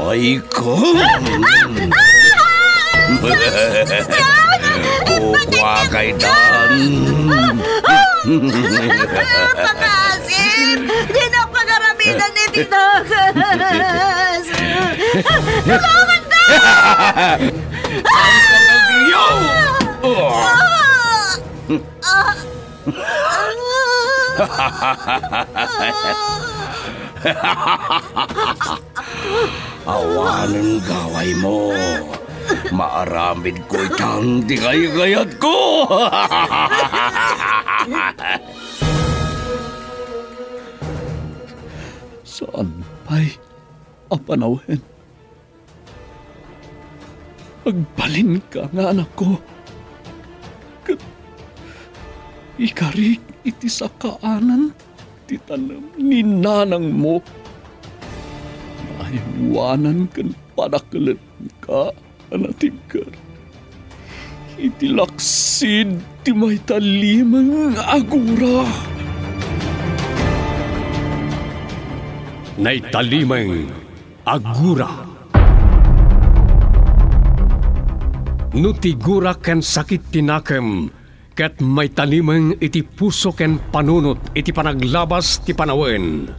my God! Kukuha kay Dan! Pangasin! Ginapakaramitan ni Tito! Tulungan ka! Yo! Ha ha ha ha ha ha! Awanan gaway mo. Maaramid ko'y tangdi kayo kayat ko. Saan pa'y apanawin? Agbalin ka nga anak ko. Ikarik iti sa kaanan titanam ni nanang mo iwanan kan panakalat ka, anating kar. Iti ti may talimang agura. Nay talimang agura. No tigura ken sakit tinakem kat may talimang iti puso ken panunot iti panaglabas ti panawen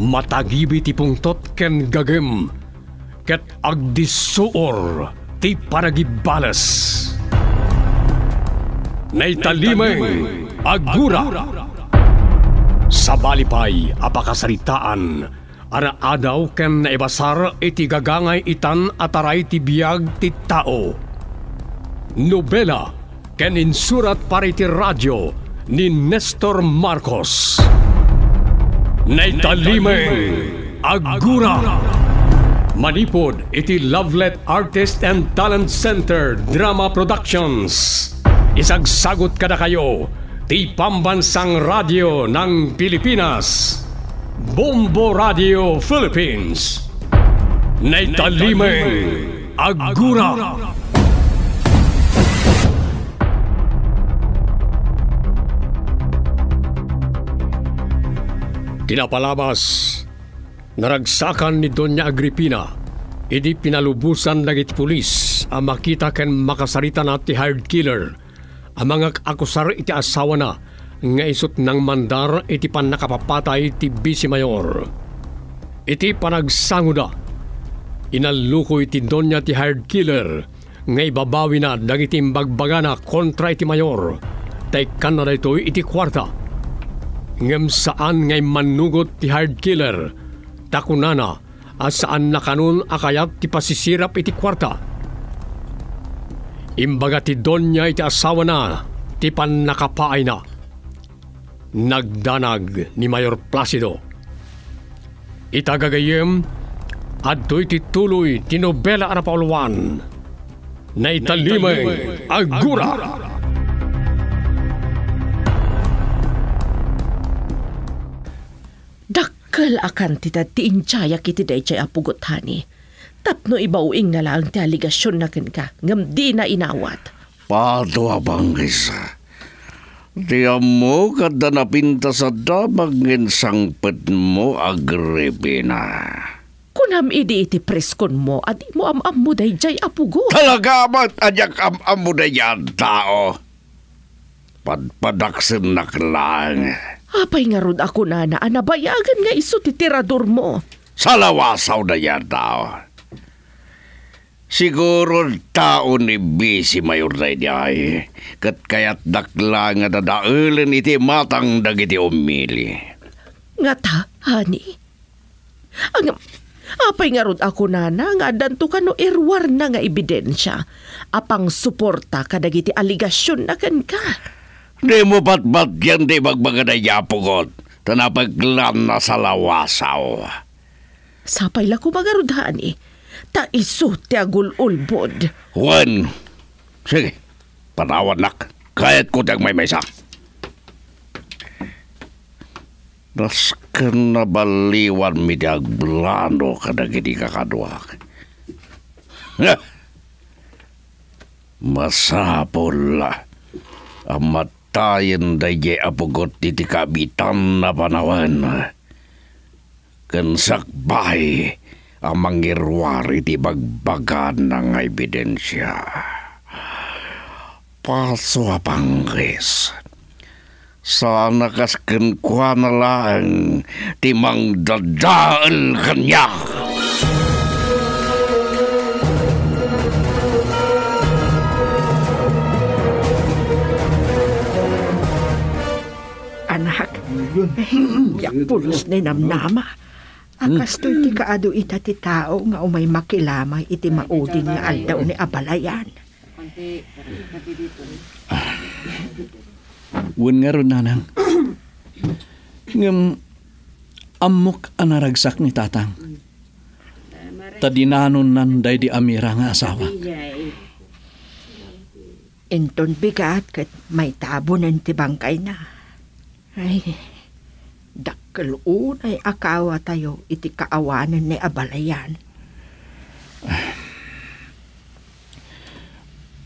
matagibi ti pungtot ken gagem ket agdisuor ti paragibales. Naitalimeng agura. Sa balipay apakasaritaan ara adaw ken naibasar iti gagangay itan ataray ti biag ti tao. Nobela ken insurat para iti radyo ni Nestor Marcos. Naitalime Agura Manipod iti Lovelet Artist and Talent Center Drama Productions Isagsagot kada kayo ti pambansang radyo ng Pilipinas Bombo Radio Philippines Naitalime Agura, Agura. Pinapalabas. Naragsakan ni Doña Agripina. Idi pinalubusan dagit pulis ang makita ken makasarita na ti hired killer. Ang mga akusar iti asawa na nga isot ng mandar iti pan nakapapatay ti Bisi Mayor. Iti panagsanguda. Inalukoy ti Doña ti hired killer nga ibabawi na dagiti bagbagana kontra iti Mayor. Tay kanada ito'y iti kwarta ngem saan ngay manugot ti hard killer. Takunana, at saan na kanun akayat ti pasisirap iti kwarta. Imbaga ti Donya iti asawa na, ti pan nakapaay na. Nagdanag ni Mayor Placido. Itagagayem, at do'y tituloy tinobela na pauluan. Naitalimay, agura! agura. Kalalakan tita tiintsaya kiti day chay apugot hani. Tapno ibauing na lang ti aligasyon na kin ka, ngam di na inawat. Pato abanggis. Di mo kada napinta sa damag sangpet mo agripina. Kunam idi iti preskon mo adi mo am-am mo day jay apugot. Talaga ba't anyak am-am mo day yan tao? Padpadaksin na lang. Apay nga rod ako na naanabayagan nga iso titirador mo. Salawasaw na yan daw. Siguro tao ni busy mayor na inyay. Kat kaya't dakla nga dadaulan iti matang dagiti umili. Nga ta, honey. Ang Apay nga rod ako nana nga danto kano irwar na nga ebidensya. Apang suporta kadagiti aligasyon na kan ka. Di mo patbat yan di magmagaday yapugod. Tanapaglan na sa lawasaw. Sapay la ko eh. Ta iso ti agul-ulbod. Juan, sige, patawad nak. Kahit ko tiyag may maysa. Nas ka na baliwan mi tiyag blano kada gini kakaduak. Masapol la. Amat tayen dayje apugot iti kabitan na panawan. Kansak bahay amang irwar iti bagbagan ng ebidensya. Paso apangres. Sana kasken kwa na lang timang dadaal kanyak. Yak pulos ni namnama. Akas to'y hmm. ti kaado ita ti tao nga umay makilamay iti maudin nga aldaw ni abalayan. Wen nga ron nanang. Ngam amok anaragsak ni tatang. Tadinanon nanday di amira nga asawa. Inton bigat kat may tabo ng tibangkay na. Ay, kalunay akawa tayo iti kaawanan ni abalayan.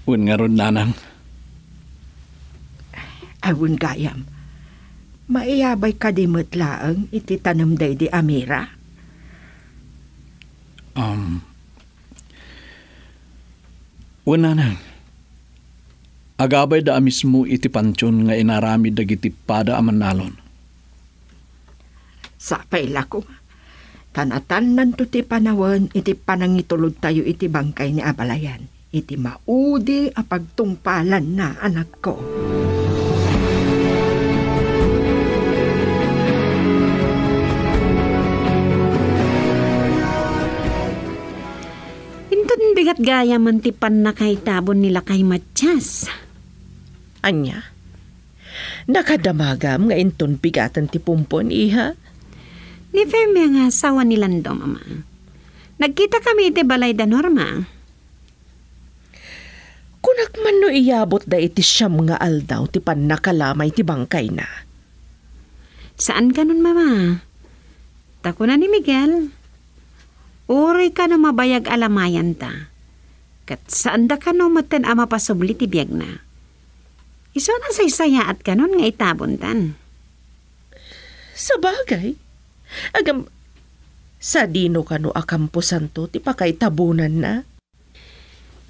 Un nga ron nanang. Awun gayam, maiyabay ka di matlaang iti tanamday di Amira? Um, un nanang. agabay da mismo iti pansyon nga inaramid dagiti pada amanalon Sapay lako nga. Tanatanan to ti panawan, iti panangitulod tayo iti bangkay ni Abalayan. Iti maudi a pagtumpalan na anak ko. Inton bigat gaya man ti panakay tabon nila kay Matyas. Anya? Nakadamagam nga inton bigatan ti pumpon, iha? Ni Fermi nga asawa ni Lando, mama. Nagkita kami iti balay da Norma. Kunak man no iyabot da iti siyam nga aldaw ti panakalamay ti bangkay na. Saan ka nun, mama? Tako na ni Miguel. Uri ka na mabayag alamayan ta. Kat saan da ka no matan ama pasubli ti biyag na. Iso na saysaya at ka nun nga itabuntan. Sa bagay, Agam, sa dino kano akampusan to, ti pakay tabunan na.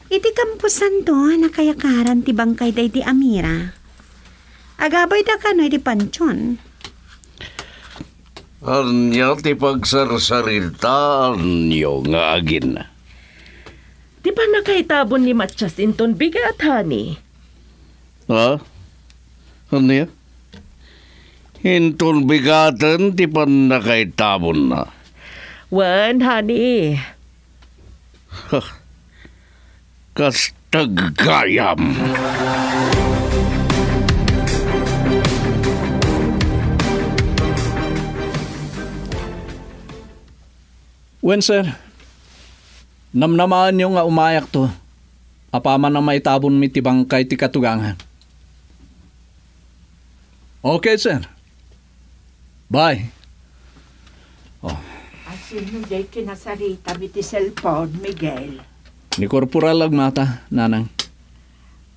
Iti kampusan to, nakayakaran ti bangkay day ti Amira. Agabay da kano iti pansyon. Anya ti pagsarsarita, anyo nga agin na. Di ba nakaitabon ni Matsyas inton bigat, honey? Ha? Ano yan? Intun bigatan ti pan nakaitabon na. Wan, honey. Kas taggayam. Wen, sir. Namnamaan nyo nga umayak to. Apaman na maitabon mi ti bangkay ti katugangan. Okay, sir. Bye. Oh. Asino day kinasarita biti cellphone, Miguel. Ni Corporal ang mata, nanang.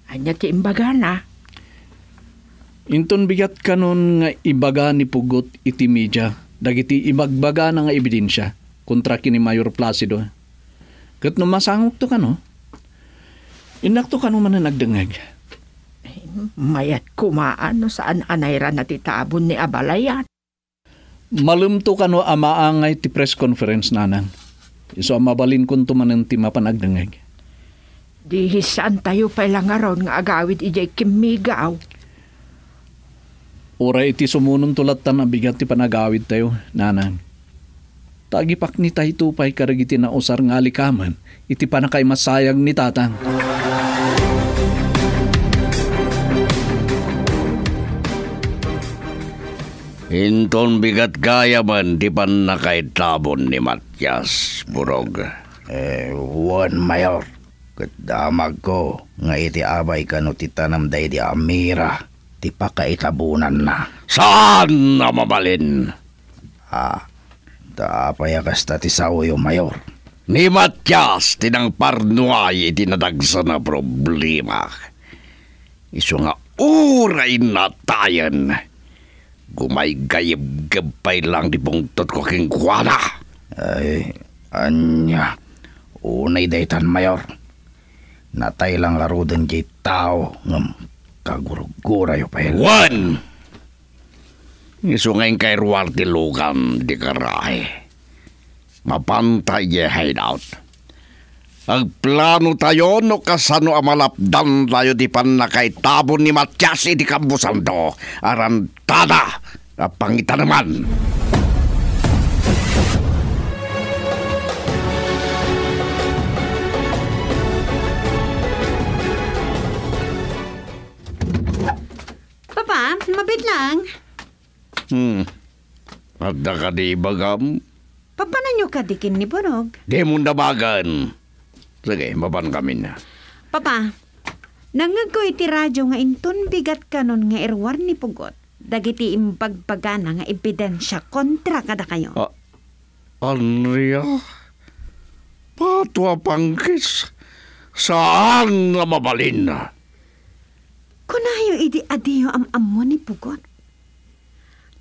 Anya ti imbaga na. Inton bigat kanon nga ibaga ni Pugot iti media. Dagiti imagbaga na nga ebidensya kontra kini Mayor Placido. Kat no masangok to kano. Inak to kano man nagdengag. Eh, mayat kumaan no saan anayra na titabon ni Abalayan malumto kano amaangay ti press conference nanan. So amabalin kun tumanen ti mapanagdangag. Dihis saan tayo pailangaron nga agawid ijay kimigaw. Ora iti sumunong tulat tan abigat ti panagawid tayo, nanan. Tagipak ni tayo tupay karagiti na usar ngalikaman, iti panakay masayag ni tatang. Inton bigat kaya man di pan nakaitabon ni Matyas, burog. Eh, Juan Mayor, kadamag ko nga iti abay ka no titanam day di Amira. Di pa kaitabunan na. Saan na mabalin? Ah, daapay akas ti sawo Mayor. Ni Matyas, tinang parnuay itinadagsa na problema. Isu nga uray na tayan. Gumay gayib-gabay lang di bungtot ko king kuwana. Ay, anya. Unay daytan, Mayor. Natay lang larudan jay tao ng kagurugura yung pahil. One! Isungay kay Ruarte Lugan di karahe. Mapantay jay hideout. out. Ang plano tayo no kasano amalapdan tayo di pan nakaitabon ni Matias eh, di kambusando. Arantada, apangita naman. Papa, mabit lang. Hmm. Magda ka Papa na nyo kadikin ni Borog. Di mundabagan. Sige, maban kami na. Papa, nangag ko iti radyo nga inton bigat kanon nga erwar ni Pugot. Dagiti imbagpagana nga ebidensya kontra kada kayo. Ah, Andrea, oh. patwa pangkis, saan na mabalin na? Kunayo iti adiyo am amo ni Pugot.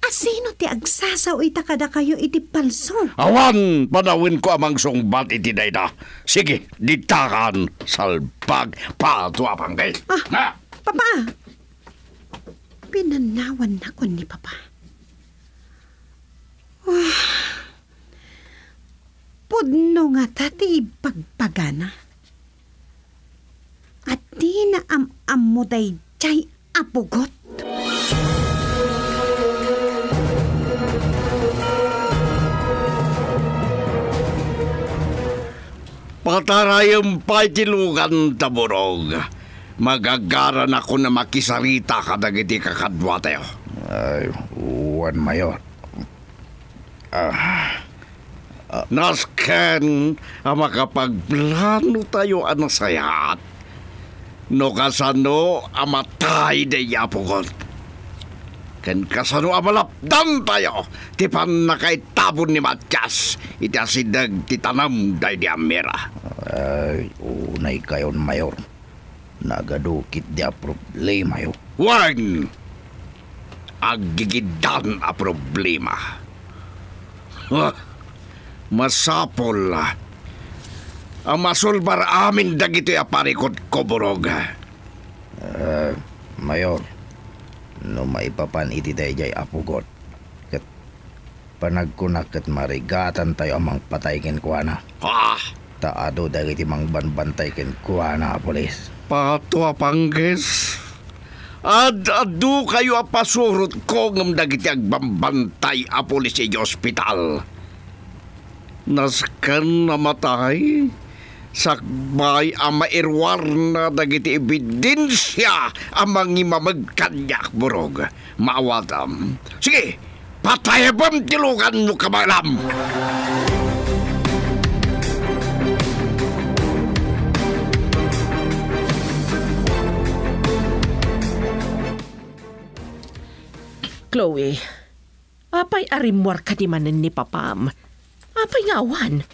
Asino ti agsasaw ita kada kayo iti palso? Awan, panawin ko amang sungbat iti dayda. Sige, ditakan, salbag, pato apanggay. Ah, ha? Papa! Pinanawan na ko ni Papa. Oh, pudno nga tati ipagpagana. At di na am-am mo day apugot. Music patarayang patilugan taburog. Magagaran ako na makisarita kadagiti kakadwateo. Ay, uwan, Mayor. Ah, uh, ah. Nasken, ang ah, makapagplano tayo ang ah, sayat. No kasano, amatay de yapugot. Ken kasano amalapdan tayo, tipan na kay sabon ni Matyas, iti asidag titanam day di amera. Ay, unay kayon, Mayor. Nagadukit di a problema yo. Wag! Agigidan a problema. Huh, masapol ah. Ang masulbar amin dagito ya parikot koborog. Uh, ah, Mayor, no maipapan iti dayjay apugot panagkunak at marigatan tayo amang patay ken kuana. Ah! Taado dagiti mang banbantay ken kuana, polis. Pato apangges. Ad adu kayo apasurot ko ng dagiti agbambantay a polis iti e, ospital. Naskan namatay sakbay ang mairwar na dagiti ebidensya ang mangimamagkanyak burog. Maawatam. Sige, patahebem tilukan nu kamalam. Chloe, apa yang arimwar ka dimanan ni papam? awan? Rimuar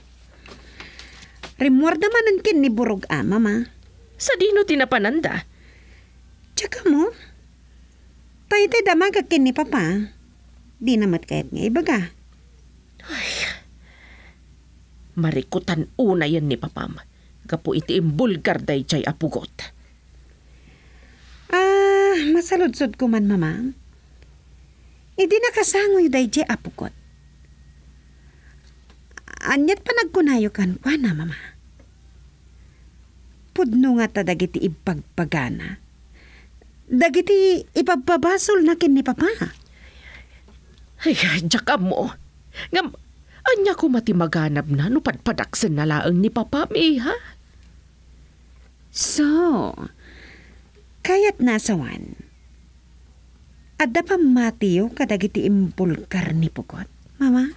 Rimwar damanan kin ni Burog Ama, ma. Sa dino tinapananda? Tsaka mo, tayo tayo damaga mana ni papa. Di namat kayat nga ibaga. Ay, marikutan una yan ni papam. Kapo iti imbulgar day chay apugot. Ah, masaludsod ko man, mama. Idi e nakasangoy day chay apugot. Anyat pa nagkunayo kan kwa na, mama. Pudno nga ta dagiti ipagpagana. Dagiti ipagpabasol na kin ni papa. Ay, jaka mo. Ngam, anya ko matimaganab na no padpadaksan na laang ni Papa mi, ha? So, kayat nasawan. Adda pa matiyo kadagiti impulkar ni Pugot, Mama?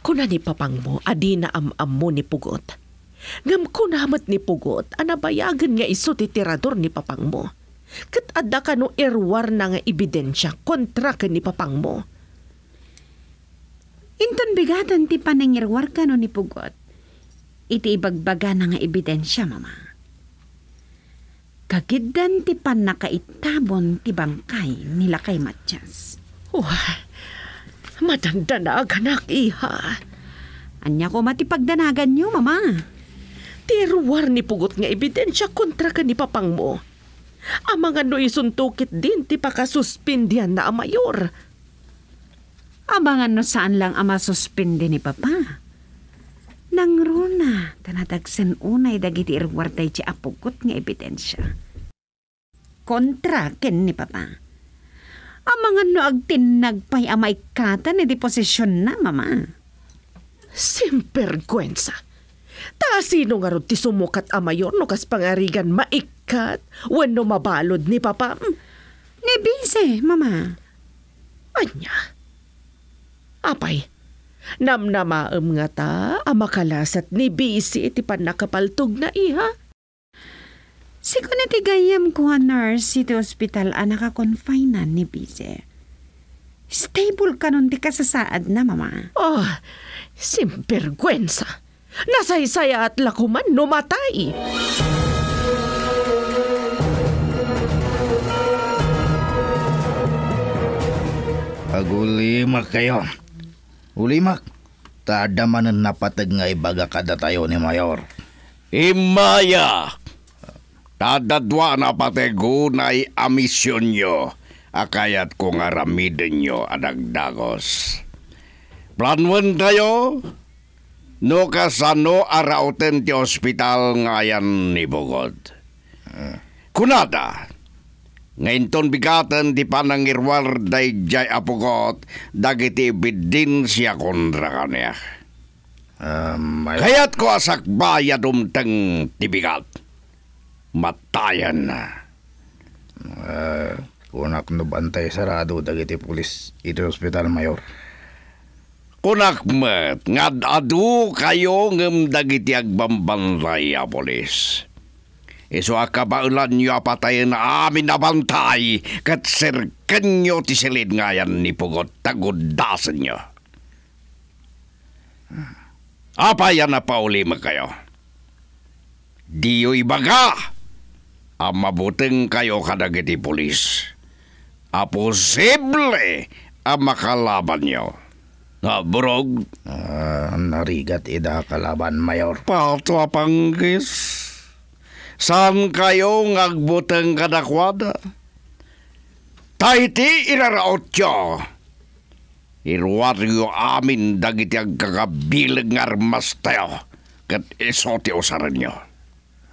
Kuna ni papang mo, adi na am-am mo ni Pugot. Ngam kunamat ni Pugot, anabayagan nga iso titirador ni papang mo. Kat adda ka no erwar na nga ebidensya kontra ka ni papang mo. Inton bigatan ti panangirwar ka no ni Pugot. Iti ibagbaga na nga ebidensya, mama. Kagiddan ti pan ti bangkay nila kay Matyas. Wah, oh, matanda na aganak, iha. Anya ko matipagdanagan niyo, mama. Tirwar ni Pugot nga ebidensya kontra ka ni papang mo Amang ano isuntukit din ti pakasuspindian na amayor. Abangan no saan lang ama suspindi ni papa. Nang runa, tanatagsen unay dagiti irwarday ti apugot nga ebidensya. Kontra ken ni papa. Amangan no agtin nagpay amay kata ni deposisyon na mama. Simpergwensa! Ta sino nga ti sumukat a mayor no kas pangarigan maikat wenno mabalod ni papa. Hmm. Ni Binse, mama. Anya. Apay, namnamaam nga ta ang makalasat ni Bisi iti panakapaltog na iha. Sigo na tigayam ko nurse iti ospital a nakakonfinan ni Bisi. Stable ka nun di kasasaad na, mama. Oh, simpergwensa nasaysaya at lakuman numatay. Agulimak kayo. Ulimak, tadaman na napatag nga ibaga kada tayo ni Mayor. Imaya! Kadadwa na pategunay amisyon nyo. Akayat ko nga nyo, adagdagos. Planwan tayo, no kasano arauten ti ospital ngayan ni Bogod. Ah. Kunada, ngayon ton bigatan ti panangirwar day jay apugot dagiti bidin siya kontra kanya. Um, may... Kaya't ko asakbaya dumteng tibigat. Matayan na. Uh, ah, unak no bantay sarado dagiti pulis ito ospital mayor. Kunakmet, ngad adu kayo ngem dagiti agbambanlaya polis. Iso akabaulan nyo apatayin na amin na bantay kat sirken nyo ti silid ngayan ni pugot tagudasan nyo. Apayan na pauli mo kayo. Diyo'y baga ang mabuting kayo kadagiti polis. Aposible ang makalaban nyo. Nabrog? burog? Uh, narigat ida kalaban, Mayor. Palto panggis. Saan kayo ngagbutang kadakwada? Taiti iraraot yo. Irwaryo amin dagiti agkakabilag ng armas tayo. Kat isote usaran nyo.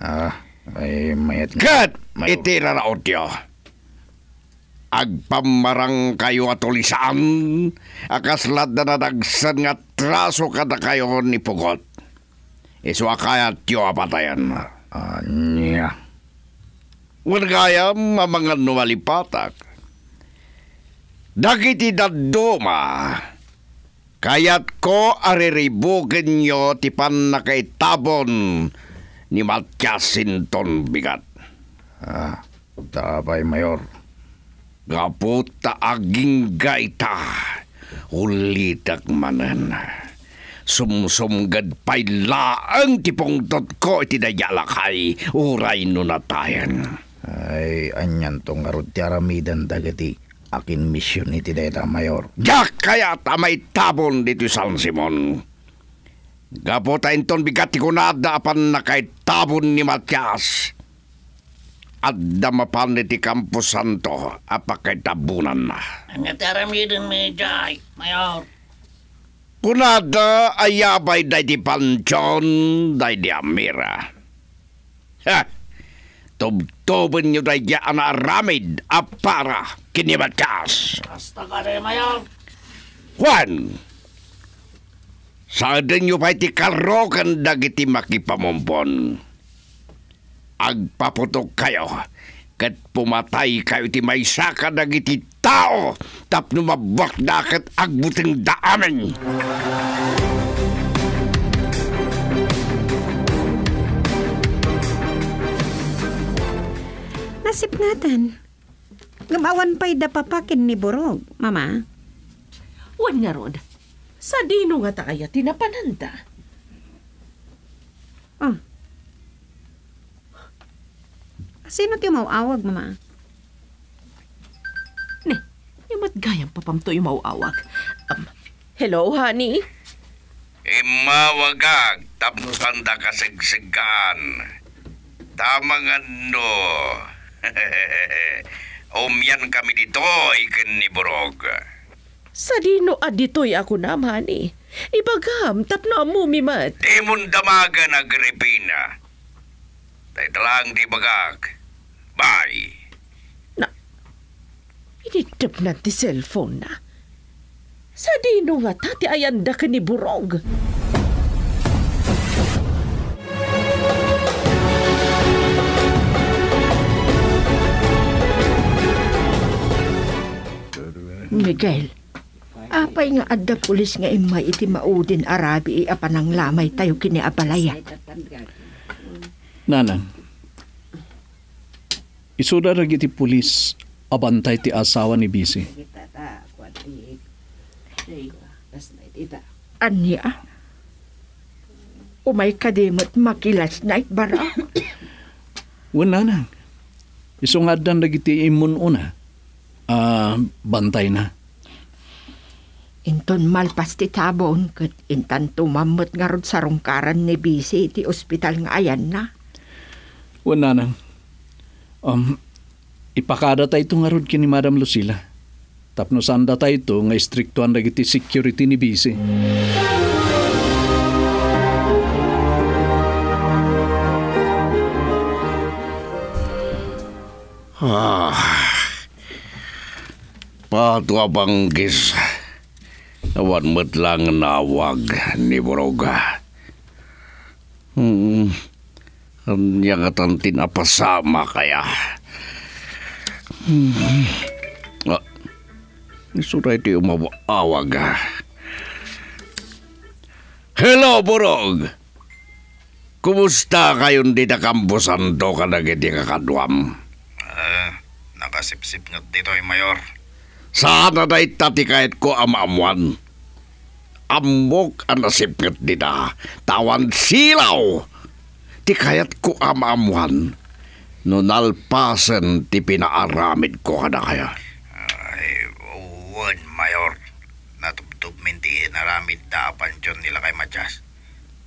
Ah, ay mayat nga. Kat itiraraot yo agpamarang kayo atulisan, akaslad na nadagsan nga traso kada kayo ni Pugot. Iswa kaya tiyo apatayan. Anya. Wargayam mga numalipatak. Dagiti daduma, kaya't ko ariribugin nyo tipan na kay tabon ni Matyasinton Bigat. Ah, tabay, Mayor nga aging gaita ulitak manan sumsumgad pay laang tipong tot ko itidayalakay uray nunatayan ay anyan tong arot tiaramidan dagati akin misyon iti tidayta mayor jak kaya tamay tabon dito San Simon Gapo inton ton bigati ko na apan na kay tabon ni Matias at damapan iti Campo Santo apakay tabunan na. Nagataram yun may jay, mayor. Kunada ayabay day di Panchon, day di Amira. Ha! Tubtubin nyo day di anaramid apara kinibatkas. Basta ka rin, Mayor. Juan! Sa din nyo pa iti karokan dagiti makipamumpon agpaputok kayo kat pumatay kayo ti may saka dagiti tao tapno mabak daket agbuting daamen. Nasip ngatan. Gamawan pa'y dapapakin ni Borog, Mama. Wan nga rod. Sa dino nga tayo tinapananda. Oh, Sino ti mauawag, mama? Ne, yung matgayang papamto yung mauawag. Um, hello, honey? Imawagag, tapos anda kasigsigan. Tamang ano. Umyan kami dito, ikin ni Borog. Sa dino aditoy ako na, eh. Ibagam, tapno mo mimat. Di mong damaga na Gripina. Dahil talang di magag. Bye. Na, inidap na ti cellphone na. Sa dino nga tati ayanda ka ni Burog. Miguel, apay nga adda pulis nga imay iti maudin arabi iapanang eh, lamay tayo kini abalaya. Nanan, isuda ra giti pulis abantay ti asawa ni Bisi. Anya, umay kadimot makilas na itbara. Wala na. Isungadan na giti imun una. Ah, uh, bantay na. Inton malpas ti tabon kat intan tumamot nga rod ni Bisi ti ospital nga ayan na. Wala na. Um, ipakada tayo ito nga rod kini Madam Lucila. Tapno sanda tayo ito nga istriktuan na iti security ni Bisi. Ah, patwa banggis. Awan lang nawag ni Broga. Hmm. Niya katan tinapasama kaya. Hmm. Ah, isuray ti umawag ha. Hello, Burog! Kumusta kayong di kambusan to kanag iti kakadwam? Uh, ah, nakasipsip nga dito, eh, Mayor. Saan na dahit kahit ko amamuan? Ambok ang nasipngat dita. Tawan silaw! ti kayat ko amamuhan no nalpasen ti pinaaramid ko kada kaya. Ay, uwan, Mayor. Natubtub min ti naramid da pansyon nila kay Matyas.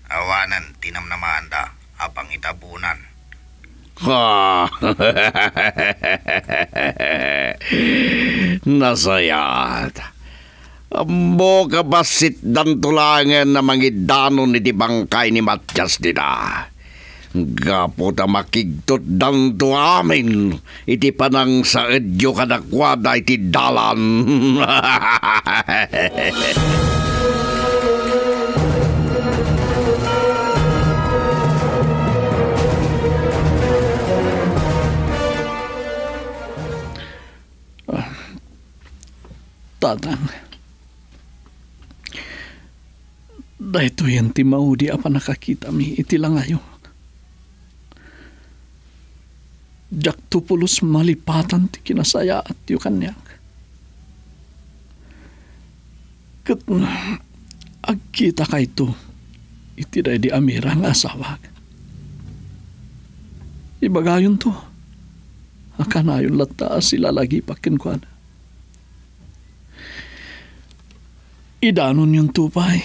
Awanan, tinamnamaan da, apang itabunan. Ha! Nasayat. Ambo ka basit dantulangan na mangidanon iti bangkay ni Matyas dita. Gapo ta makigtot danto amin. Iti panang sa edyo kadakwada iti dalan. Tatang, dahito yan ti maudi apa nakakita mi iti langayo. jak jaktupulos malipatan ti kinasaya at yu kanyak. Kat agkita ka ito, iti di amira nga asawa. Ibagayon to. Akanayon lata sila lagi pakinkwan. Idanon yung tupay.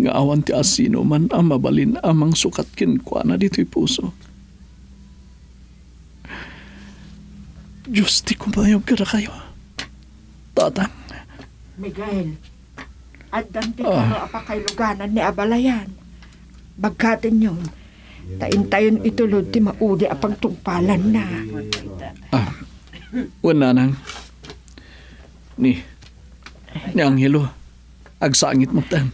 Nga awan ti asino man amabalin amang sukat kinkwana dito'y puso. Diyos, di kumayog ka na kayo. Ah. Tatang. Miguel, at dante ah. kano apakailuganan ni Abalayan. Bagkatin yun, taintayon itulod ti maudi apagtumpalan na. Ah, wala nang. Ni, ni Angelo, agsangit mo tan.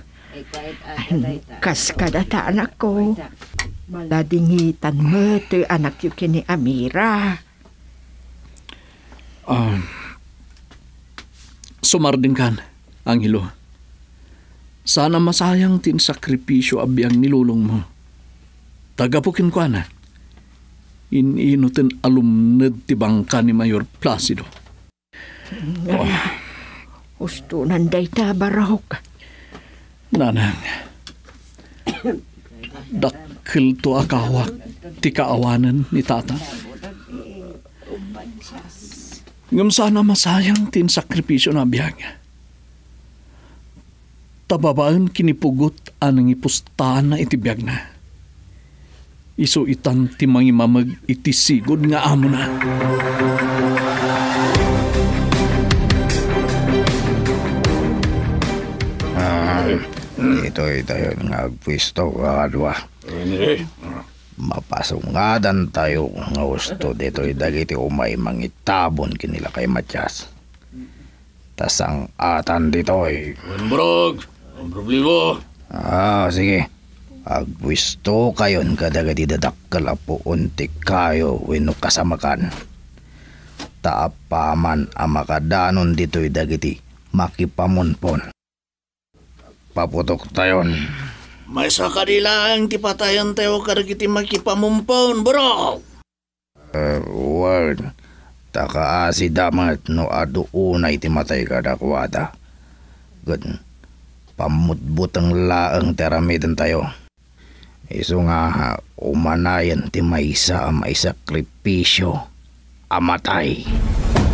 Kas kadata anak ko, maladingitan mo ito anak yung kini Amira. Um, ah, sumarding kan, ang hilo. Sana masayang tin sakripisyo abiyang nilulong mo. Tagapukin ko na. Ininutin alumnad ti bangka ni Mayor Placido. Oh. Gusto nanday ta barahok. Nanang, dakil to akawak ti kaawanan ni tata. Ngam sana masayang tin sakripisyo na biyang. Tababaan kinipugot anang ipustaan na itibiyag na. Iso itan ti mangimamag iti sigod nga amo na. Ah, ito ito nga pwisto, kakadwa. Ini. Mapasungadan tayo nga gusto dito dagiti umay mangitabon kinila kay Matyas. Tas ang atan dito ay... Brog, ang problema. Ah, sige. Agwisto kayon kadagati dadakkal apo unti kayo wino kasamakan. Taapaman amakadanon dito'y dagiti makipamunpon. Paputok tayon. May sa kanila ang kipatayan tayo karagiti makipamumpon, bro! Uh, word, taka si damat no adu una iti matay kadakwada. Good, pamutbutang laang teramidan tayo. Isu nga ha, umanayan ti maysa ang maysa sakripisyo, amatay. Amatay.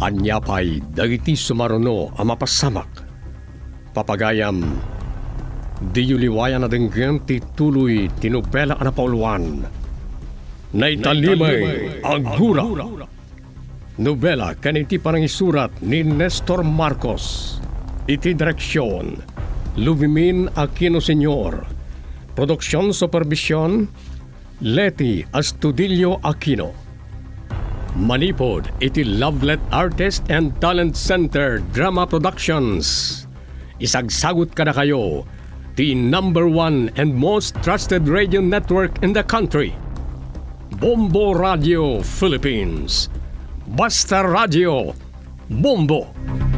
Anyapay dagiti sumaruno a mapasamak. Papagayam, di yuliwayan na denggam ti tuloy tinubela na pauluan. Naitalimay ang gura. Nobela kaniti parang isurat ni Nestor Marcos. Iti direksyon, Luvimin Aquino Senior. Produksyon Supervision, Leti Astudillo Aquino. Manipod, iti Lovelet Artist and Talent Center Drama Productions. Isagsagot ka na kayo, the number one and most trusted radio network in the country. Bombo Radio Philippines. Basta Radio. Bombo. Bombo.